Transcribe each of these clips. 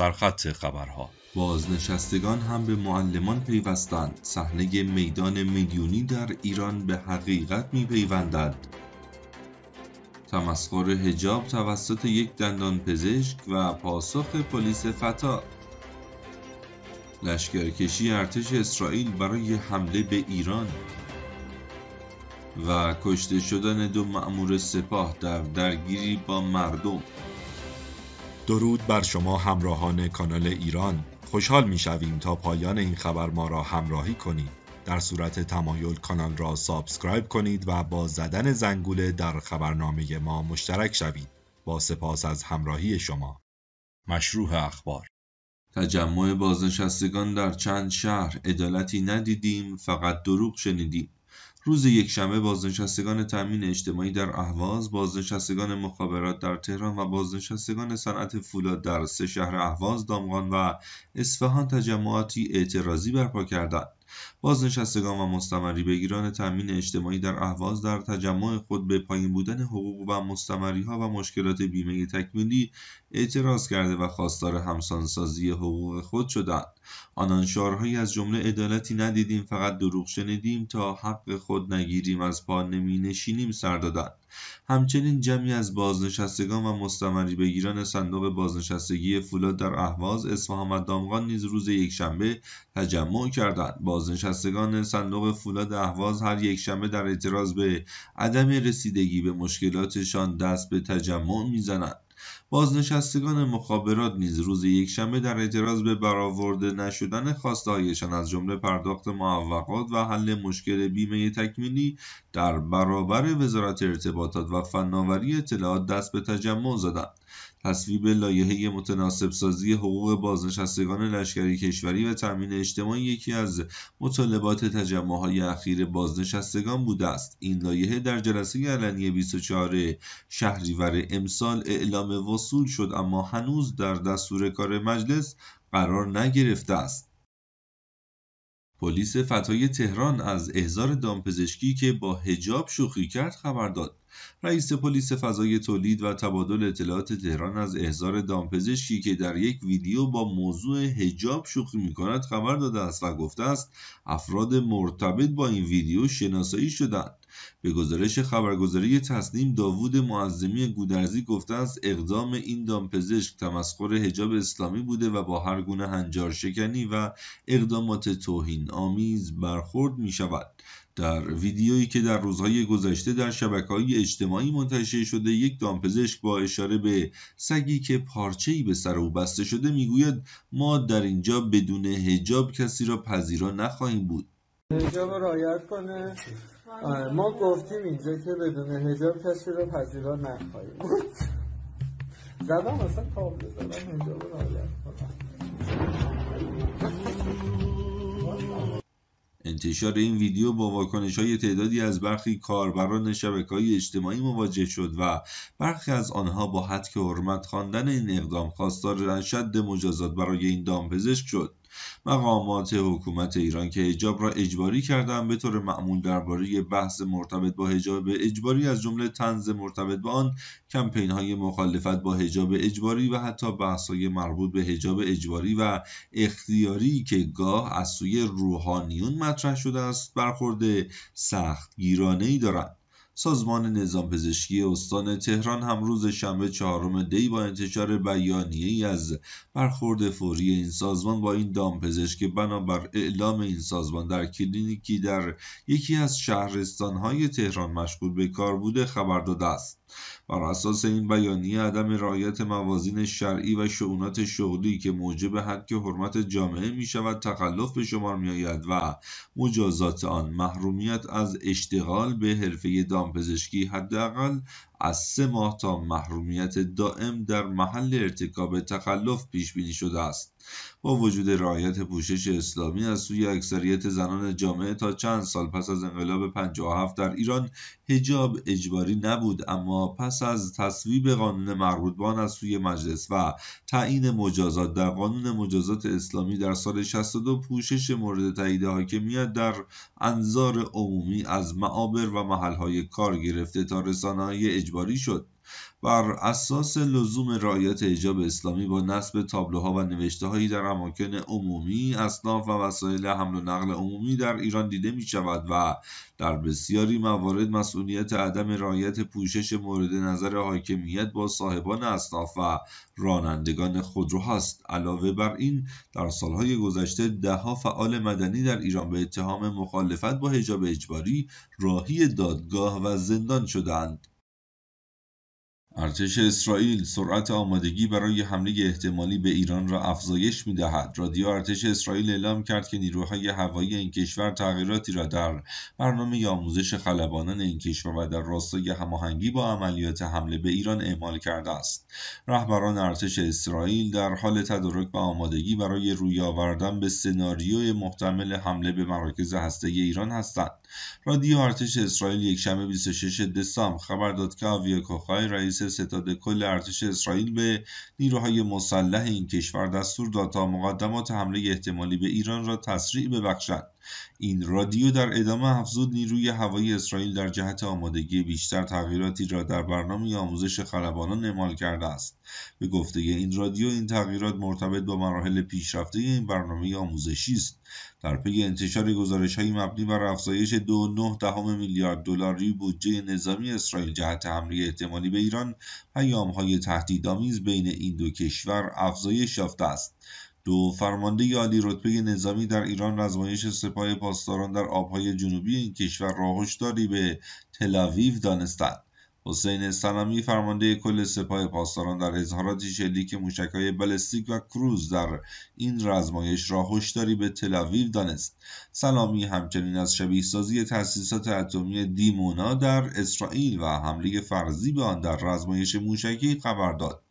سرخط خبرها بازنشستگان هم به معلمان پیوستند صحنه میدان میلیونی در ایران به حقیقت میپیوندد تمسخر هجاب توسط یک دندان پزشک و پاسخ پلیس فتا لشکرکشی ارتش اسرائیل برای حمله به ایران و کشته شدن دو مأمور سپاه در درگیری با مردم درود بر شما همراهان کانال ایران خوشحال می شویم تا پایان این خبر ما را همراهی کنید در صورت تمایل کانال را سابسکرایب کنید و با زدن زنگوله در خبرنامه ما مشترک شوید با سپاس از همراهی شما مشروع اخبار تجمع بازنشستگان در چند شهر ادالتی ندیدیم فقط دروغ شنیدیم روز یکشنبه بازنشستگان تامین اجتماعی در اهواز، بازنشستگان مخابرات در تهران و بازنشستگان صنعت فولاد در سه شهر اهواز، دامغان و اصفهان تجمعاتی اعتراضی برپا کردند. بازنشستگان و مستمری بگیران تامین اجتماعی در اهواز در تجمع خود به پایین بودن حقوق و مستمری ها و مشکلات بیمه تکمیلی اعتراض کرده و خواستار همسانسازی حقوق خود شدند آنان شعارهایی از جمله عدالتی ندیدیم فقط دروغ شنیدیم تا حق خود نگیریم از پا نمینشینیم سر دادند همچنین جمعی از بازنشستگان و مستمری بگیران صندوق بازنشستگی فولاد در اهواز اصفهان و دامغان نیز روز یکشنبه تجمع کردند بازنشستگان صندوق فولاد اهواز هر یکشنبه در اعتراض به عدم رسیدگی به مشکلاتشان دست به تجمع میزنند بازنشستگان مخابرات نیز روز یکشنبه در اعتراض به برآورده نشدن خواستههایشان از جمله پرداخت معوقات و حل مشکل بیمه تکمیلی در برابر وزارت ارتباطات و فناوری اطلاعات دست به تجمع زدند تصویب لایحه متناسب سازی حقوق بازنشستگان لشکری کشوری و تامین اجتماعی یکی از مطالبات تجمعهای اخیر بازنشستگان بوده است این لایحه در جلسه علنی 24 شهریور امسال اعلام موصول شد اما هنوز در دستور کار مجلس قرار نگرفته است پلیس فتای تهران از احزار دامپزشکی که با هجاب شوخی کرد خبر داد رئیس پلیس فضای تولید و تبادل اطلاعات تهران از احضار دامپزشکی که در یک ویدیو با موضوع هجاب شوخی می کند خبر داده است و گفته است افراد مرتبط با این ویدیو شناسایی شدند به گزارش خبرگزاری تسنیم داوود معظمی گودرزی گفته است اقدام این دامپزشک تمسخر حجاب اسلامی بوده و با هر گونه هنجار شکنی و اقدامات توهین آمیز برخورد می شود در ویدیویی که در روزهای گذشته در شبکه های اجتماعی منتشر شده یک دامپزشک با اشاره به سگی که پارچه به سر او بسته شده میگوید ما در اینجا بدون هجاب کسی را پذیرا نخواهیم بود هجاب رایت کنه ما گفتیم اینجا که بدون هجاب کسی رو پذیرا نخواهیم زدم اصلا کابل زدم هجاب رایت انتشار این ویدیو با واکنش های تعدادی از برخی کاربران شبکه های اجتماعی مواجه شد و برخی از آنها با حد که حرمت خواندن این اقدام خواستار رنشد مجازات برای این دامپزشک شد مقامات حکومت ایران که حجاب را اجباری کردن به طور معمول درباره بحث مرتبط با حجاب اجباری از جمله تنز مرتبط با آن کمپین های مخالفت با حجاب اجباری و حتی بحث های مربوط به حجاب اجباری و اختیاری که گاه از سوی روحانیون مطرح شده است برخورد سخت گیرانه ای دارند سازمان نظام پزشکی استان تهران هم روز شنبه چهارم دی با انتشار بیانیه ای از برخورد فوری این سازمان با این دامپزشک بنابر اعلام این سازمان در کلینیکی در یکی از شهرستانهای تهران مشغول به کار بوده خبر داده است بر اساس این بیانیه عدم رعایت موازین شرعی و شعونات شغلی که موجب حق حرمت جامعه می شود تخلف به شمار می آید و مجازات آن محرومیت از اشتغال به حرفه دامپزشکی حداقل از سه ماه تا محرومیت دائم در محل ارتکاب تخلف پیش بینی شده است با وجود رعایت پوشش اسلامی از سوی اکثریت زنان جامعه تا چند سال پس از انقلاب 57 در ایران هجاب اجباری نبود اما پس از تصویب قانون مربوط به از سوی مجلس و تعیین مجازات در قانون مجازات اسلامی در سال 62 پوشش مورد تایید حاکمیت در انظار عمومی از معابر و محلهای کار گرفته تا رسانه‌های اجباری شد بر اساس لزوم رعایت حجاب اسلامی با نصب تابلوها و نوشته هایی در اماکن عمومی اصناف و وسایل حمل و نقل عمومی در ایران دیده می شود و در بسیاری موارد مسئولیت عدم رعایت پوشش مورد نظر حاکمیت با صاحبان اصناف و رانندگان خودرو هست علاوه بر این در سالهای گذشته دهها فعال مدنی در ایران به اتهام مخالفت با حجاب اجباری راهی دادگاه و زندان شدند ارتش اسرائیل سرعت آمادگی برای حمله احتمالی به ایران را افزایش می دهد. رادیو ارتش اسرائیل اعلام کرد که نیروهای هوایی این کشور تغییراتی را در برنامه آموزش خلبانان این کشور و در راستای هماهنگی با عملیات حمله به ایران اعمال کرده است. رهبران ارتش اسرائیل در حال تدارک و آمادگی برای روی آوردن به سناریوی محتمل حمله به مراکز هسته ایران هستند. رادیو ارتش اسرائیل یکشنبه 26 دسامبر خبر داد که آویا کوخای رئیس ستاد کل ارتش اسرائیل به نیروهای مسلح این کشور دستور داد تا مقدمات حمله احتمالی به ایران را تسریع ببخشد. این رادیو در ادامه افزود نیروی هوایی اسرائیل در جهت آمادگی بیشتر تغییراتی را در برنامه آموزش خلبانان اعمال کرده است به گفته این رادیو این تغییرات مرتبط با مراحل پیشرفته این برنامه آموزشی است در پی انتشار گزارش های مبنی بر افزایش 2.9 میلیارد دلاری بودجه نظامی اسرائیل جهت حمله احتمالی به ایران پیام های تهدیدآمیز بین این دو کشور افزایش یافته است دو فرمانده عالی رتبه نظامی در ایران رزمایش سپاه پاسداران در آبهای جنوبی این کشور را هشداری به تلاویو دانستند حسین سلامی فرمانده کل سپاه پاسداران در اظهاراتی شلیک موشکهای بلستیک و کروز در این رزمایش را هشداری به تلاویو دانست سلامی همچنین از شبیه سازی تأسیسات اتمی دیمونا در اسرائیل و حمله فرضی به آن در رزمایش موشکی خبر داد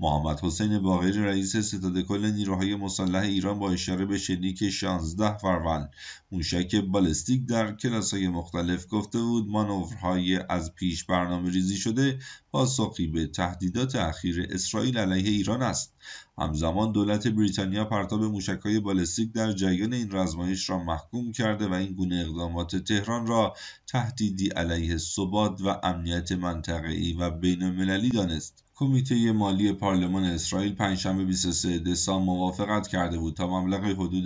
محمد حسین باقری رئیس ستاد کل نیروهای مسلح ایران با اشاره به شلیک 16 فروند موشک بالستیک در کلاس های مختلف گفته بود مانورهای از پیش برنامه ریزی شده پاسخی به تهدیدات اخیر اسرائیل علیه ایران است همزمان دولت بریتانیا پرتاب های بالستیک در جریان این رزمایش را محکوم کرده و این گونه اقدامات تهران را تهدیدی علیه ثبات و امنیت منطقه‌ای و بین‌المللی دانست کمیته مالی پارلمان اسرائیل پنجشنبه 23 دسامبر موافقت کرده بود تا مبلغ حدود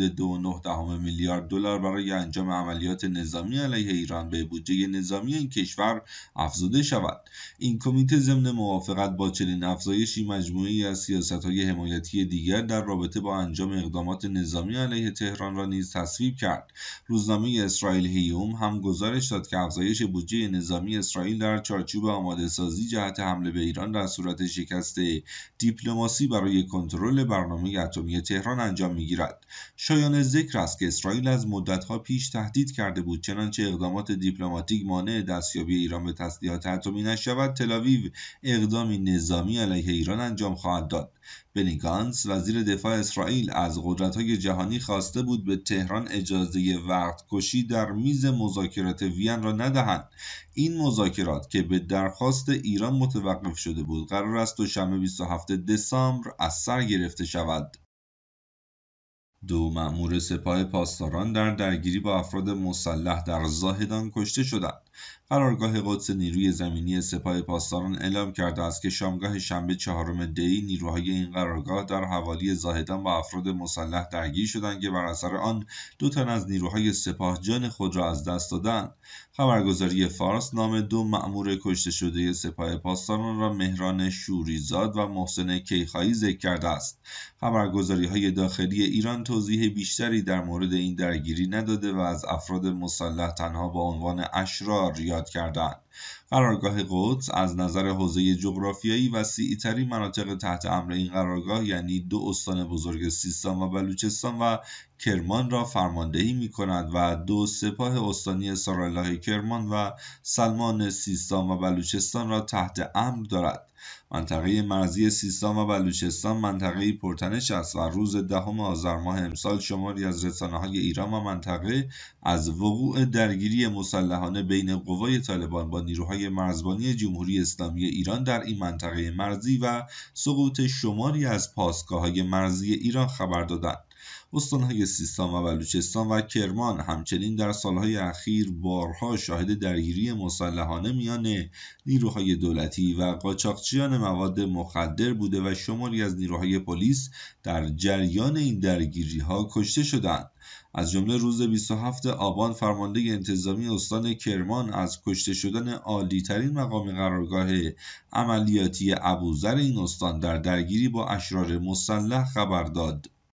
2.9 میلیارد دلار برای انجام عملیات نظامی علیه ایران به بودجه نظامی این کشور افزوده شود این کمیته ضمن موافقت با چنین افزایشی مجموعی از های حمایتی دیگر در رابطه با انجام اقدامات نظامی علیه تهران را نیز تصویب کرد روزنامه اسرائیل هیوم هم گزارش داد که افزایش بودجه نظامی اسرائیل در چارچوب آماده سازی جهت حمله به ایران در صورت استراتژیک دیپلماسی برای کنترل برنامه اتمی تهران انجام میگیرد شایان ذکر است که اسرائیل از مدتها پیش تهدید کرده بود چنانچه اقدامات دیپلماتیک مانع دستیابی ایران به تسلیحات اتمی نشود تلاویو اقدامی نظامی علیه ایران انجام خواهد داد بنیگانس وزیر دفاع اسرائیل از های جهانی خواسته بود به تهران اجازه وقت کشی در میز مذاکرات وین را ندهند این مذاکرات که به درخواست ایران متوقف شده بود قرار است دوشنبه 27 دسامبر از سر گرفته شود دو مأمور سپاه پاسداران در درگیری با افراد مسلح در زاهدان کشته شدند قرارگاه قدس نیروی زمینی سپاه پاسداران اعلام کرده است که شامگاه شنبه چهارم دی نیروهای این قرارگاه در حوالی زاهدان با افراد مسلح درگیر شدند که بر اثر آن دو تن از نیروهای سپاه جان خود را از دست دادند خبرگزاری فارس نام دو مأمور کشته شده سپاه پاسداران را مهران شوریزاد و محسن کیخایی ذکر کرده است خبرگزاری های داخلی ایران توضیح بیشتری در مورد این درگیری نداده و از افراد مسلح تنها با عنوان اشرار قرارگاه قدس از نظر حوزه جغرافیایی وسیعی ترین مناطق تحت امر این قرارگاه یعنی دو استان بزرگ سیستان و بلوچستان و کرمان را فرماندهی می کند و دو سپاه استانی سرالله کرمان و سلمان سیستان و بلوچستان را تحت امر دارد منطقه مرزی سیستان و بلوچستان منطقه پرتنش است و روز دهم آذر ماه امسال شماری از رسانه های ایران و منطقه از وقوع درگیری مسلحانه بین قوای طالبان با نیروهای مرزبانی جمهوری اسلامی ایران در این منطقه مرزی و سقوط شماری از پاسگاه مرزی ایران خبر دادند استانهای سیستان و بلوچستان و کرمان همچنین در سالهای اخیر بارها شاهد درگیری مسلحانه میان نیروهای دولتی و قاچاقچیان مواد مخدر بوده و شماری از نیروهای پلیس در جریان این درگیری ها کشته شدند از جمله روز 27 آبان فرمانده انتظامی استان کرمان از کشته شدن عالیترین ترین مقام قرارگاه عملیاتی ابوذر این استان در درگیری با اشرار مسلح خبر داد